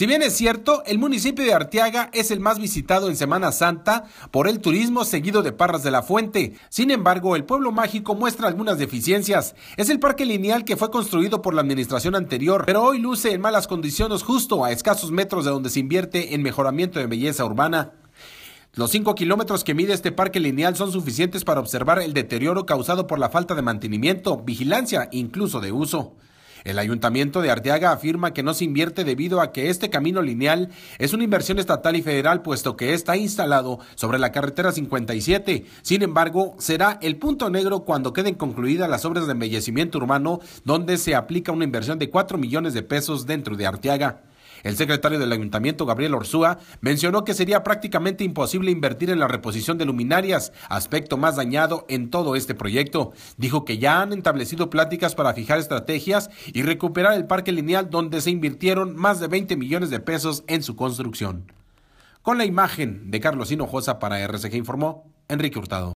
Si bien es cierto, el municipio de Arteaga es el más visitado en Semana Santa por el turismo seguido de Parras de la Fuente. Sin embargo, el pueblo mágico muestra algunas deficiencias. Es el parque lineal que fue construido por la administración anterior, pero hoy luce en malas condiciones justo a escasos metros de donde se invierte en mejoramiento de belleza urbana. Los 5 kilómetros que mide este parque lineal son suficientes para observar el deterioro causado por la falta de mantenimiento, vigilancia e incluso de uso. El ayuntamiento de Arteaga afirma que no se invierte debido a que este camino lineal es una inversión estatal y federal puesto que está instalado sobre la carretera 57. Sin embargo, será el punto negro cuando queden concluidas las obras de embellecimiento urbano donde se aplica una inversión de 4 millones de pesos dentro de Arteaga. El secretario del ayuntamiento, Gabriel Orsúa, mencionó que sería prácticamente imposible invertir en la reposición de luminarias, aspecto más dañado en todo este proyecto. Dijo que ya han establecido pláticas para fijar estrategias y recuperar el parque lineal donde se invirtieron más de 20 millones de pesos en su construcción. Con la imagen de Carlos Hinojosa para RCG informó Enrique Hurtado.